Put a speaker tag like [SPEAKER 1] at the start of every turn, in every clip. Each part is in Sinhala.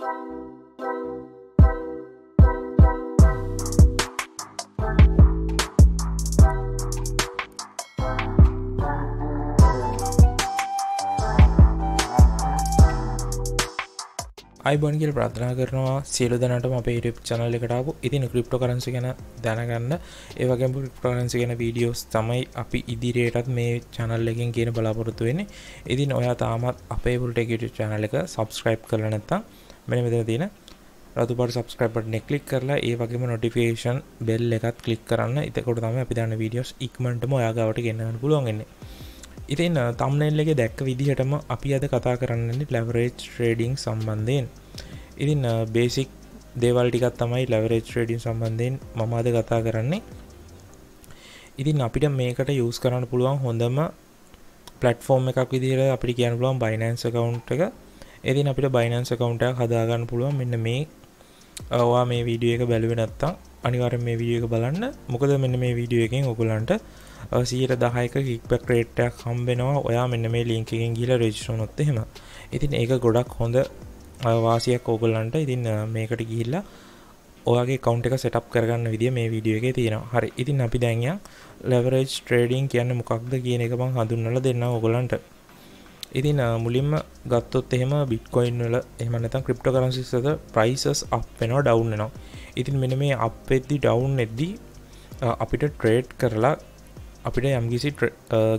[SPEAKER 1] අයිබන්ගල් ප්‍රාථනා කරනවා සියලු දැනටම අප ඉටප් චනල් එකටාපු ඉතින ක්‍රිප්ට කරන්සි ගැන දැනගන්න ඒවගේම ප්‍රරන්සි ගැන වීඩියෝස් තමයි අපි ඉදිරියටත් මේ චනල් එකින් කියන බලාපොරොතු වෙන්නේ ඉතින් ඔයා තාමත් අපේ පුලට ගෙට චනල එක සබස්ක්‍රයිබ් කරනත්තම් මෙන මෙතන තියෙන රතු පාට subscribe button එක click කරලා ඒ වගේම notification bell එකත් click කරන්න. එතකොට තමයි අපි දාන videos ඉක්මනටම ඔයා ගාවට ගෙන්නන්න පුළුවන් වෙන්නේ. ඉතින් thumbnail එකේ දැක්ක විදිහටම අපි අද කතා කරන්නේ leverage trading සම්බන්ධයෙන්. ඉතින් බේසික් දේවල් ටිකක් තමයි ලැවරේජ් ට්‍රේඩින් සම්බන්ධයෙන් මම අද කතා කරන්නේ. ඉතින් අපිට මේකට යූස් කරන්න පුළුවන් හොඳම ප්ලට්ෆෝම් එකක් විදිහට අපිට කියන්න පුළුවන් Binance account එක. ඉතින් අපිට බයිනන්ස කවුන්ටක් හදාගන්න පුළුවන් මෙන්න මේ ඔවා මේ වීඩියෝ එක බැලුවෙනත්තම් අනිවාර මේ වීඩියෝ එක බලන්න මොකද මෙන්න මේ වීඩියෝ එකෙන් ඔකුලන්ට සීට දහයක කික්පක් ක්‍රේට්ටක් හම්බෙනවා ඔයා මෙන්න මේ ලිංකින් ගිල රේජිෂනොත් එහෙම ඉතින් ඒක ගොඩක් හොඳ වාසියක් ඕගොල්ලන්ට ඉතින් මේකට ගිහිල්ලා ඔයාගේ කවුන්් එක සටප් කරගන්න විදිිය මේ වීඩියෝ එක තියෙනවා හරි ඉතින් අපි දැන්යා ලෙවරේජ් ට්‍රේඩිං කියන්න මොකක්ද කියන එක බං හඳුන්නල දෙන්න ඔගොලන්ට ඉතින් මුලින්ම ගත්තොත් එහෙම බිට්කොයින් වල එහෙම නැතම් ක්‍රිප්ට කරන්සිස් ඇත ප්‍රයිසස් අප් වෙනවා ඩවුන් වෙනවා ඉතින් මෙන මේ අප් එද්දි ඩවුන් එද්දි අපිට ට්‍රේඩ් කරලා අපිට යම්කිසි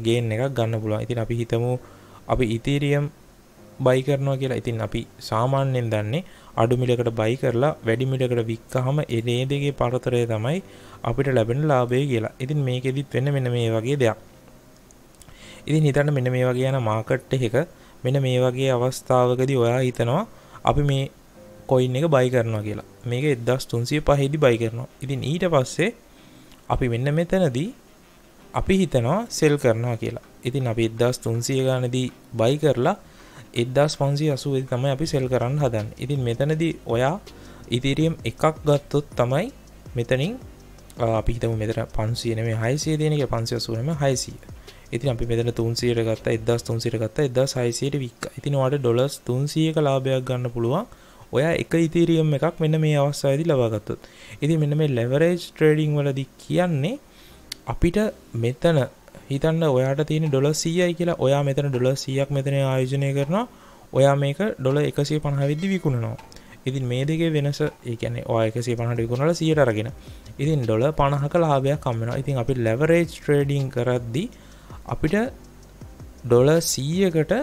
[SPEAKER 1] ගේන් එක ගන්න පුළුවන් ඉතින් අපි හිතමු අපි ඉතීරියම් බයි කරනවා කියලා ඉතින් අපි සාමාන්‍යයෙන් දන්නේ අඩු මිලකට බයි කරලා වැඩි මිලකට වික්කහම එනේ දෙකේ පරතරය තමයි අපිට ලැබෙන ලාභය කියලා. ඉතින් මේකෙදිත් වෙන මෙන්න මේ වගේ දෙයක්. ඉතින් හිතන්න මෙන්න මේ වගේ යන මාකට් එක මෙන්න මේ වගේ අවස්ථාවකදී ඔයා හිතනවා අපි මේ කොයින් එක බයි කරනවා කියලා මේක එදස් තුන්සිය පහිදි බයි කරනවා ඉතින් ඊට පස්සේ අපි මෙන්න මෙතනදී අපි හිතනවා සෙල් කරනවා කියලා ඉතින් අපි එදස් තුන්සිය ගානදී බයි කරලා එදස් පන්සි අසුවෙදි තමයි අපි සෙල් කරන්න හදන් ඉතින් මෙතනදී ඔයා ඉතිරියම් එකක් ගත්තොත් තමයි මෙතනින් අපිහිතම මෙතර පන්සියනම හයිසිය දෙනක පන්සිය සුනම හයිසිය ඉතින් අපි මෙතන 300ට ගත්තා 1300ට ගත්තා 1600ට වික්කා. ඉතින් ඔයාලට ඩොලර්ස් 300ක ලාභයක් ගන්න පුළුවන්. ඔයා එක ඉතිරියම් එකක් මෙන්න මේ අවස්ථාවේදී ලබා ගත්තොත්. ඉතින් මෙන්න මේ ලෙවරේජ් ට්‍රේඩින් වලදී කියන්නේ අපිට මෙතන හිතන්න ඔයාට තියෙන ඩොලර් 100යි කියලා ඔයා මෙතන ඩොලර් 100ක් මෙතන ආයෝජනය කරනවා. ඔයා මේක ඩොලර් 150 විදි විකුණනවා. ඉතින් මේ දෙකේ වෙනස ඒ කියන්නේ ඔයා 150ට විකුණලා 100ට අරගෙන. ඉතින් ඩොලර් 50ක ලාභයක් හම්බ වෙනවා. ඉතින් අපි ලෙවරේජ් ට්‍රේඩින් කරද්දී අපිට ඩොල සීයකට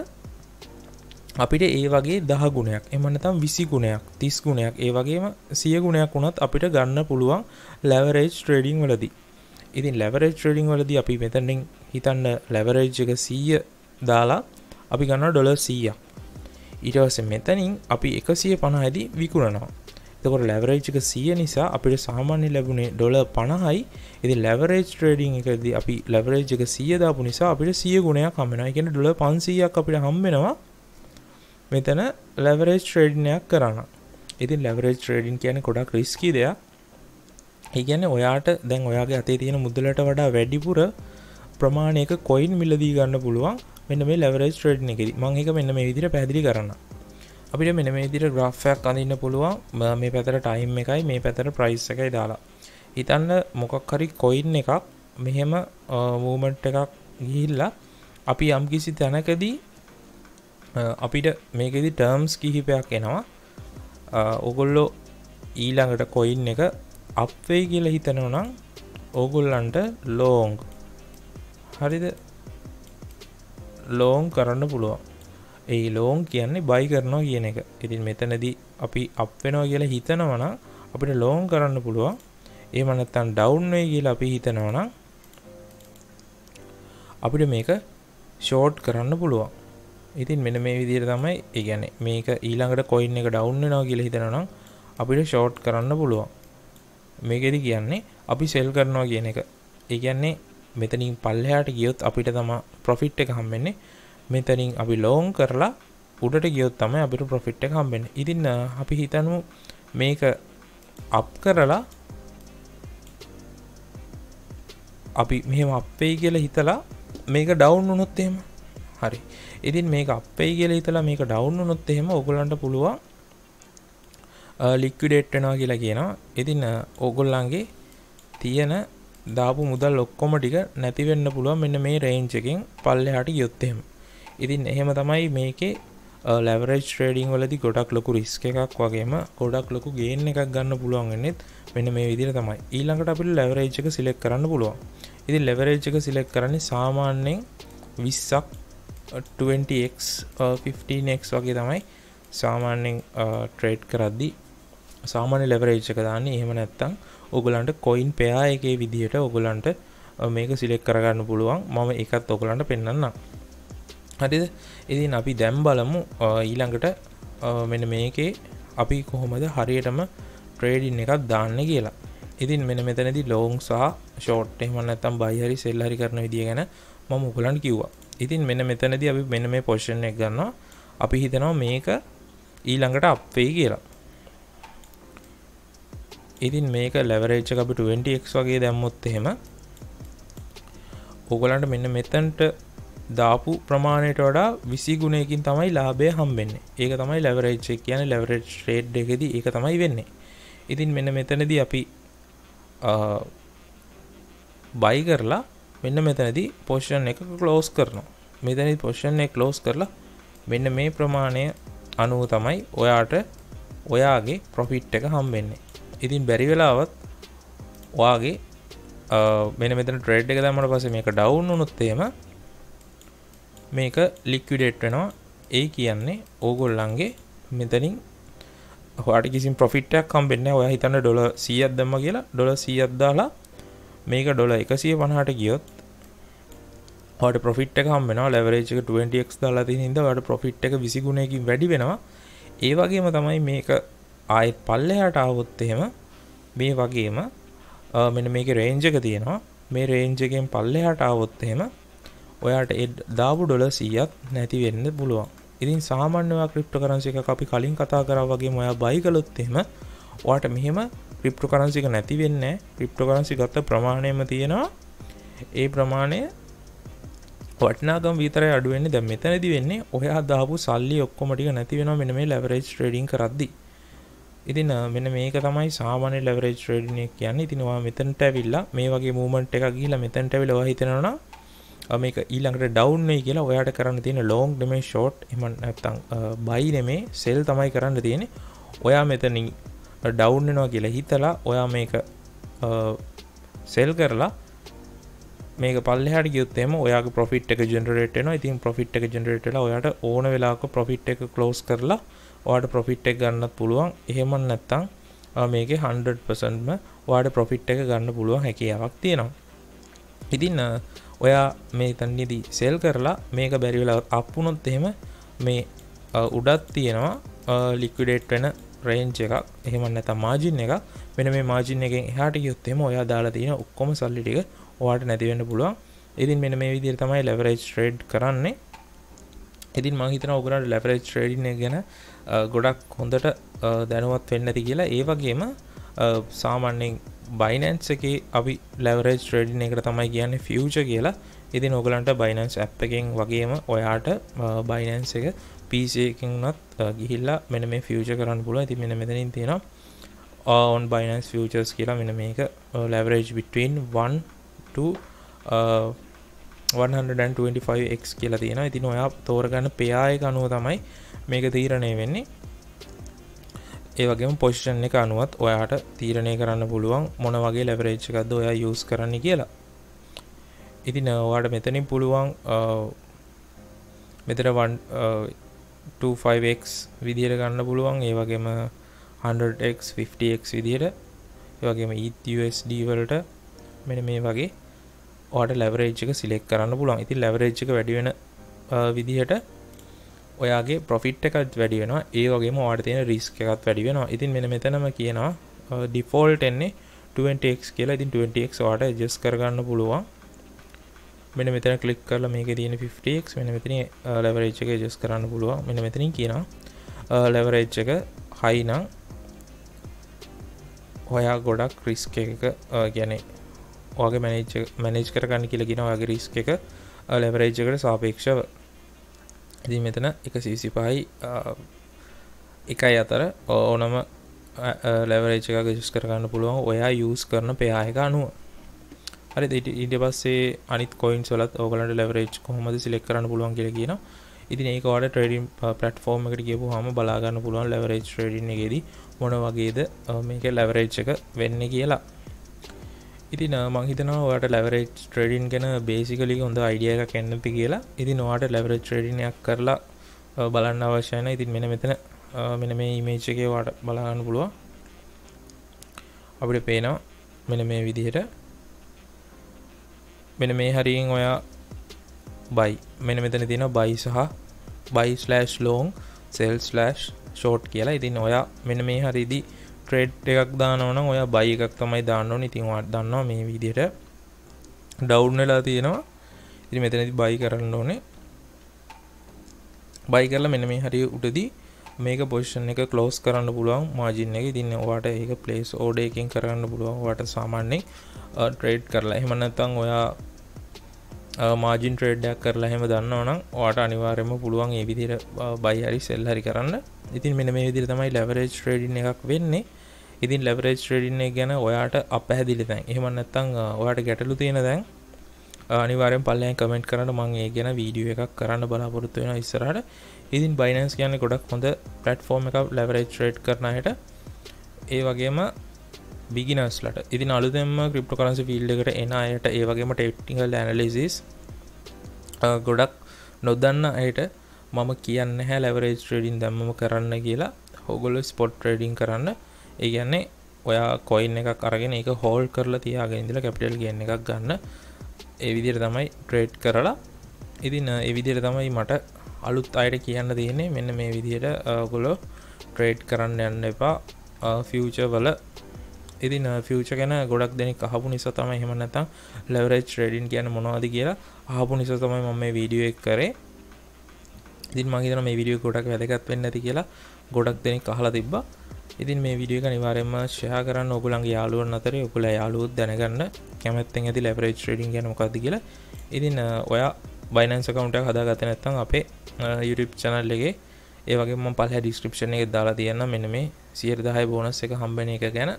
[SPEAKER 1] අපිට ඒ වගේ දහ ගුණයක් එමනතම් විසි ගුණයක් තිස් ගුණයක් ඒ වගේම සිය ගුණයක් වුණත් අපිට ගන්න පුළුවන් ලැවරේජ් ට්‍රඩිං වලදී ඉතින් ලැවරේජ් ට්‍රඩිං වලදී අපි මෙතනින් හිතන්න ලැවරේජ් එක සීය දාලා අපි ගන්න ඩොල සීයක් ඊටවස මෙතනින් අපි එකසිය පණහදි විකුණනවා තකොට ලැවරේජ් එක සිය නිසා අපිට සාමාන්‍ය ලැබුණේ ඩොල පණහයි ඉති ලැවරේජ් ට්‍රේඩිං එකද අපි ලැවරේජ් එක සියදාපු නිසා අපිට සිය ගුණයක් හමෙන එකෙන ඩොල පන්සීයක් අපිට හම්බෙනවා මෙතන ලැවරේජ් ට්‍රේඩිනයක් කරන්න ඉතින් ලැවරේජ් ට්‍රේඩින් කියන කොඩක් රිස්කී දෙයක් ඒගැන ඔයාට දැන් ඔයාගේ අතේ තියෙන මුදලට වඩා වැඩිපුර ප්‍රමාණයක කොයින් මිලදී ගන්න පුළුවන් මෙන්න මේ ලැවරේජ් ට්‍රේඩ් එකෙදි මං එක මෙන්න මේ විදිර පැදිලි කරන්න අපිට මෙන මේ විදිහට graph එකක් අඳින්න පුළුවන් මේ පැතර time එකයි මේ පැතර price එකයි දාලා හිතන්න මොකක් හරි coin එකක් මෙහෙම movement එකක් ගිහිල්ලා අපි යම්කිසි තැනකදී අපිට මේකෙදි ටර්ම්ස් කිහිපයක් එනවා ඔගොල්ලෝ ඊළඟට කොයින් එක අප්වෙයි කියල හිතනවනම් ඕගොල්ලන්ට ලෝං හරිද ලෝන් කරන්න පුළුවන් ඒ ලෝන් කියන්නේ බයි කරනවා කියන එක ඉතින් මෙතනදී අපි අප් වෙනවා කියලා හිතනවනම් අපිට ලෝන් කරන්න පුළුවන් එහෙම නැත්නම් ඩවුන් වෙයි කියලා අපි හිතනවනම් අපිට මේක ෂෝට් කරන්න පුළුවන් ඉතින් මෙන්න මේ විදිහට තමයි ඒ කියන්නේ මේක ඊළඟට කොයින් එක ඩවුන් වෙනවා කියලා හිතනවනම් අපිට ෂෝට් කරන්න පුළුවන් මේකෙදි කියන්නේ අපි සෙල් කරනවා කියන එක ඒ කියන්නේ මෙතනින් පල්ලෙහාට ගියොත් අපිට තමයි ප්‍රොෆිට් එක හම්බෙන්නේ මෙතනින් අපි ලෝන් කරලා උඩට ගියොත් තමයි අපිට ප්‍රොෆිට් එක හම්බෙන්නේ. ඉතින් අපි හිතමු මේක අප් කරලා අපි මෙහෙම අප් වෙයි කියලා හිතලා මේක ඩවුන් වුණොත් එහෙම හරි. ඉතින් මේක අප් වෙයි කියලා හිතලා මේක ඩවුන් වුණොත් එහෙම ඔයගලන්ට පුළුවන් ලික්විඩේට් වෙනවා කියලා කියනවා. ඉතින් ඕගොල්ලන්ගේ තියෙන දාපු මුදල් ඔක්කොම ටික නැති වෙන්න පුළුවන් මෙන්න මේ රේන්ජ් එකෙන් පල්ලෙහාට ගියොත් එහෙම. ඉතින් එහෙම තමයි මේකේ ලැවරේජ් ට්‍රේඩිං වලදි ගොඩක් ලොකු රිස්ක එකක් වගේම ගොඩක් ලොකු ගේන් එකක් ගන්න පුළුවන් වෙන්නෙත් මෙන්න මේ විදිර තමයි ඊළඟට අපිට ලැවරේජ් එක සිලෙක් කරන්න පුළුවන් ඉතින් ලැවරේජ් එක සිලෙක් කරන්නේ සාමාන්‍යයෙන් විස්සක් 20x 15x වගේ තමයි සාමාන්‍යෙන් ට්‍රේඩ් කරද්දි සාමාන්‍ය ලෙවරේජ් එක දාන්නේ එහෙම නැත්තම් ඔගලන්ට කොයින් පෙයා එකේ විදිහට ඔගලන්ට මේක සිලෙක් කරගන්න පුළුවන් මම එකත් ඔගලන්ට පෙන්න්නම් හරිද ඉතින් අපි දැම් බලමු ඊළඟට මෙන මේකේ අපි කොහොමද හරියටම ට්‍රේඩින් එකක් දාන්න කියලා ඉතින් මෙන මෙතනදි ලෝන් සහ ෂෝට් එහෙම නැත්නම් බයි හරි සෙල් හරි කරන විදිය ගැන මම උගලන්ට කිව්වා ඉතින් මෙන මෙතනදී අපි මෙන්න මේ පොසිෂන් එක ගන්නවා අපි හිතනවා මේක ඊළඟට අප් වෙයි කියලා ඉතින් මේක ලැවරේච්ච අපිට 20x වගේ දැම්මොත් එහෙම ඕගලන්ට මෙන්න මෙතන්ට දාපු ප්‍රමාණයට වඩා විසි ගුණයකින් තමයි ලාබය හම්බෙන්න ඒක තමයි ලැවරේච්චේ කියන ලැවරේ් ්‍රේඩ් එකෙද ඒක තමයි වෙන්නේ ඉතින් මෙන්න මෙතනද අපි බයි කරලා මෙන්න මෙතනදී පෝෂන් එක කලෝස් කරනවා මෙතනි පොෂන් එක ලෝස් කරලා මෙන්න මේ ප්‍රමාණය අනුව තමයි ඔයාට ඔයාගේ ප්‍රොෆිට් එක හම්බෙන්නේ ඉතින් බැරිවෙලාවත් ඔයාගේ මෙන මෙතන ට්‍රේඩ් එක දමට පස මේක ඩවුන් උනුත්තේම මේක ලික්විඩේට් වෙනවා ඒ කියන්නේ ඕගොල්ලන්ගේ මෙතනින් හට කිසි පොෆිට්ටක් කම්බෙන්න ඔය හිතන්න ඩොල සියත් දම්ම කියලා ඩොල සියත් දාලා මේක ඩොල එකසිය පණහට ගියොත් හට පොෆිට් එක හම්බෙන ලැවරේජ් එක 20ක් දාලා තියෙන හින්දා ඔයාලට ප්‍රොෆිට් එක 20 ගුණයකින් වැඩි වෙනවා ඒ වගේම තමයි මේක ආයෙත් පල්ලෙහාට ආවොත් එහෙම මේ වගේම මෙන්න මේකේ රේන්ජ් එක තියෙනවා මේ රේන්ජ් එකෙන් පල්ලෙහාට ආවොත් එහෙම ඔයාට ඒ දාපු ඩොලර් 100ක් නැති වෙන්න පුළුවන්. ඉතින් සාමාන්‍ය ඔයා ක්‍රිප්ටෝකරන්සි එකක් අපි කලින් කතා කරා වගේම ඔයා buy කළොත් එහෙම ඔයාට මෙහෙම ක්‍රිප්ටෝකරන්සි එක නැති වෙන්නේ නැහැ. ක්‍රිප්ටෝකරන්සි ගත්ත ප්‍රමාණයම තියෙනවා. ඒ ප්‍රමාණය වටනාගම් විතර අඩුවන්නේ දැ මෙතනැති වෙන්නේ ඔයා දාපු සල්ලි ඔක්කොමටික නැතිවෙන මෙන මේ ලැවරේජ් ට්‍රඩින් කරදදි ඉතින මෙන මේක තමයි සාමාන ලැවරේජ් ්‍රඩිනය කියන්න ඉතිනවා මෙතැන්ට ඇවිල්ලා මේ වගේ මූමන්ට් එක ගීලා මෙතැන්ට ඇවිලවා හිතෙනවා මේක ඊළඟට ඩවුන් වෙයි කියලා ඔයාට කරන්න තියෙන ලෝන් නෙමේ ෂෝට් එම නැත්තං බයි නෙමේ සෙල් තමයි කරන්න තියෙන ඔයා මෙතනින් ඩවුන් වෙනවා කියලා හිතලා ඔයා මේක සෙල් කරලා මේක පල්ලෙහට ගියුත්තේම ඔයා පොෆිට් එක ජෙනරේටන ඉතින් පොෆිට් එක ජෙනරේටලා ඔයාට ඕන වෙලාක පොෆිට් එක කලෝස් කරලා ඔයාට පොෆිට් එක ගන්නත් පුළුවන් එහෙමන් නැත්තං මේක 100%ම ඔයාට පොෆිට් එක ගන්න පුළුවන් හැකියාවක් තියෙනවා ඉතින්න ඔයා මේ තන්නේදී සෙල් කරලා මේක බැරිවෙලා අපපුනොත් එහෙම මේ උඩත් තියෙනවා ලික්විඩේට් වෙන රේන්ච් එකක් එහෙම නැතම් මාජින් එක මෙන මේ මාජින් එකෙන් එහාට යුත් එම ඔයා දාලා තියෙන ඔක්කොම සල්ලි ටික ඔයාට නැතිවෙන්න පුළුවන් ඉතින් මෙන මේ විදිර තමයි ලැවරේජ් ට්‍රේඩ් කරන්නේ ඉතින් මහිතන ඔගුණට ලැවරේජ් ට්‍රේඩින ගැන ගොඩක් හොඳට දැනුවත් වෙන්න ඇති කියලා ඒ වගේම සාමන්‍යෙන් බයිනන්ස් එක අපි ලැවරේජ් ට්‍රඩින් එකට තමයි කියන්නේ ෆියච කියලා ඉතින් ඔගලන්ට බයිනන්ස් ඇප් එකෙන් වගේම ඔයාට බයිනන්ස් එක පිසයකින් වනත් ගිහිල්ලා මෙන මේ ෆියච කරන්න පුල ඇති මෙන මෙතනින් තියෙන ඔවන් බයිනන්ස් ෆියචර්ස් කියලා මෙන මේක ලැවරේජ් බිටවන් 1 125x කියලා තියෙන ඉතින් ඔයා තෝරගන්න පයායක අනුව තමයි මේක තීරණය වෙන්නේ ඒවගේ පොෂ්ෂන් එක අනුවත් ඔයාට තීරණය කරන්න පුළුවන් මොන වගේ ලැබරේච්චකක්ද ඔයා යස් කරන්න කියලා ඉති නවාට මෙතනින් පුළුවන් මෙතර 25x විදිහයට ගන්න පුළුවන් ඒවගේම 100x 50x විදිහයට ඒවගේම EUSD වලට මෙන මේ වගේ ඕට ලැබරේජ් එක සිලෙක් කරන්න පුළුවන් ඉති ලැබරේජ් එක වැඩි වෙන විදිහට ඔයාගේ පොෆිට් එකත් වැඩි වෙනවා ඒ වගේම ඔයාට තියෙන රිස්ක් එකත් වැඩි වෙනවා ඉතින් මෙන්න මෙතනම කියනවා ඩිෆෝල්ට් එන්නේ 20x කියලා ඉතින් 20x ඔයාට ඇඩ්ජස්ට් කරගන්න පුළුවන් මෙන්න මෙතන ක්ලික් කරලා මේකේ තියෙන 50x මෙන්න මෙතන ලෙවරේජ් එක ඇඩ්ජස්ට් කරන්න පුළුවන් මෙන්න මෙතනින් කියනවා ලෙවරේජ් එක high නම් ඔයා ගොඩක් රිස්ක් එක කියන්නේ ඔයාගේ මැනේජ් මැනේජ් කරගන්න කියලා කියන ඔයාගේ රිස්ක් එක ලෙවරේජ් එකට සාපේක්ෂව ඇති මෙතන එක සිසිපායි එකයි අතර ඕනම ලැවරේච් එක ගජස් කරගන්න පුළුවන් ඔයා යස් කරන පයා එක අනුව හරි ඉට පස්සේ අනිත් කොයින් සලත් ඕගලට ලැවරේච් කොහොමද සිලෙක් කරන්න පුළුවන් කියල කියන ඉතින් ඒකවට ට්‍රඩම් පට ෆෝර්ම එකට කියපු හම බලාගන්න පුළුවන් ලැවරේච් ට්‍රඩින් එකෙදී මොන වගේද මේක ලැවරේච් එක වෙන්න කියලා ඉතින් මං හිතනවා ඔයාට ලැවරේජ් ට්‍රේඩින් ගැන බේසිකලි හොඳ අයිඩිය එක කැන්නපි කියලා ඉතින් නොවාට ලැවරේජ් ට්‍රේඩිනයක් කරලා බලන්න අවශ්‍යයන ඉතින් මෙන මෙතන මෙන මේ ඉමේච් එකේ වාට බලාගන්න පුළුවන් අපිට පේනවා මෙන මේ විදිහට මෙන මේ හරියෙන් ඔයා බයි මෙන මෙතන තියෙන බයි සහ බයි ස්ලෑ් ලෝන් සෙල් ස්ලෑ් ෂෝට් කියලා ඉතින් ඔයා මෙන මේ හරිදි ට්‍රේඩ් එකක් දානවන ඔය බයි එකක් තමයි දාන්නවන ඉතින් වාට දන්නවා මේ විදියට ඩවුන් වෙලා තියෙනවා ඉතින් මෙතනදී බයි කරන්න ඕනේ බයි කරලා මෙන්න මේ හරිය උඩදී මේක පොසිෂන් එක ක්ලෝස් කරන්න පුළුවන් මාජින් එක ඉතින් ඔයාට ඒක ප්ලේස් ඕඩර් එකකින් කරන්න පුළුවන් ඔයාට සාමාන්‍යයෙන් ට්‍රේඩ් කරලා එහෙම නැත්නම් ඔයා මාජින් ට්‍රේඩ් එකක් කරලා එහෙම දන්නවනම් ඔයාට අනිවාර්යයෙන්ම පුළුවන් මේ විදිහට බයි හරි සෙල් හරි කරන්න. ඉතින් මෙන්න මේ විදිහට තමයි leverage trading එකක් වෙන්නේ. ඉතින් ලැබරේජ් ට්‍රේඩින් එක ගැන ඔයාට අපැහැදිලි තැන්. එහෙම නැත්නම් ඔයාට ගැටලු තියෙන දැන් අනිවාර්යෙන් පල්ලෙන් කමෙන්ට් කරන්න මම ඒ ගැන වීඩියෝ එකක් කරන්න බලාපොරොත්තු වෙනවා ඉස්සරහට. ඉතින් Binance කියන්නේ ගොඩක් හොඳ platform එකක් leverage trade කරන අයට. ඒ වගේම beginnersලට. ඉතින් අලුතෙන්ම cryptocurrency field එකට එන අයට ඒ වගේම technical analysis ගොඩක් නොදන්න අයට මම කියන්නේ නැහැ leverage trading දැම්මම කරන්න කියලා. ඔයගොල්ලෝ spot trading කරන්න ඒ කියන්නේ ඔයා කොයින් එකක් අරගෙන එක හෝල් කරලා තියාගෙන ඉඳලා කැපිටල් ගේන් එකක් ගන්න ඒ විදිහට තමයි ට්‍රේඩ් කරලා ඉතින් ඒ විදිහට තමයි මට අලුත් අයට කියන්න තියෙන්නේ මෙන්න මේ විදිහට ඔයගොල්ලෝ ට්‍රේඩ් කරන්න යන්න එපා ෆියුචර් වල ඉතින් ෆියච ගැන ගොඩක් දෙනෙක් අහපු නිසා තම හෙම නැතම් ලෙවරේජ් ්‍රඩින් කියන මොනවාද කියලා අහපු නිසා තමයි මම මේ වීඩියෝ එක් කරේ ඉතින් මගේතන මේ විඩිය ගොඩක් වැදගත් වෙන්න ඇති කියලා ගොඩක් දෙනෙක් අහලා තිබ්බා ඉතින් මේ විඩියක නිවාරෙන්ම ශයා කරන්න ඔගුලන්ගේ යාලුවන් අතර ඔකුල යාලුත් දැනගන්න කැමැත්තෙන් ඇති ලැබරේජ් ටඩින් ගැන මොකක්ද කියලා ඉතින් ඔයා බයිනන්ස කවුන්ටක් හදාගත නැත්තම් අපේ යුරප් චනල්ලගේ ඒවගේම පහ ඩිස්ක්‍රපෂණ එක දාලා තියන්න මෙන මේ සියර දහයි බෝනස් එක හම්බන එක ගැන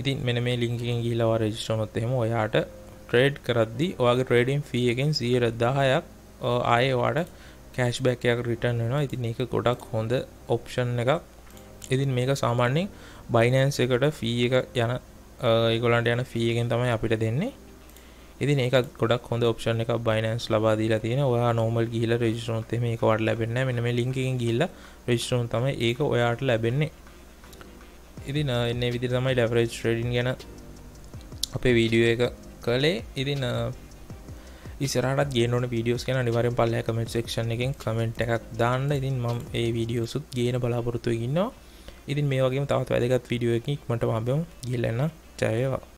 [SPEAKER 1] ඉතින් මෙන මේ ලිංකින් ගිහිලවා රජිස්ටනොත් එහෙම ඔයාට ට්‍රේඩ් කරද්දි ඔයාගේ ට්‍රේඩින් ෆී එකෙන් සියරදදාහයක් ආය වාට කෑශ්බැකයක් රිටන් වෙනවා ඉතින් ඒක ගොඩක් හොඳ ඔප්ෂන් එකක් ඉතින් මේක සාමාන්‍යෙන් බයිනෑන්ස එකට ෆී එක යන ඒගොලන්ට යන ෆීගෙන් තමයි අපිට දෙන්නේ ඉතින් ඒක ගොඩක් හොඳ ඔප්ෂන් එක බයිනන්ස් ලබා දීලා තියෙන ඔයා නෝමල් ගිහිල්ලා රෙජිස්ටර් වුනොත් එimhe ඒක වට ලැබෙන්නේ නැහැ මෙන්න මේ link එකෙන් ගිහිල්ලා රෙජිස්ටර් වුනොත් තමයි ඒක ඔයාට ලැබෙන්නේ ඉතින් එන්නේ විදිහට තමයි leverage trading ගැන අපේ වීඩියෝ එක කළේ ඉතින් ඉසරටත් ගේනන වීඩියෝස් කෙන නිවරෙන් පල්ල කමෙන්ට් සක්ෂන් එකෙන් කමෙන්ට් එකක් දාන්න ඉතින් මම ඒ වීඩියෝසුත් ගේන බලාපොරොතු ඉන්නවා ඉතින් මේ වගේ තවත් වැදගත් වීඩියෝ එකක් මට මාබම ගිල්ලන්න ජයවා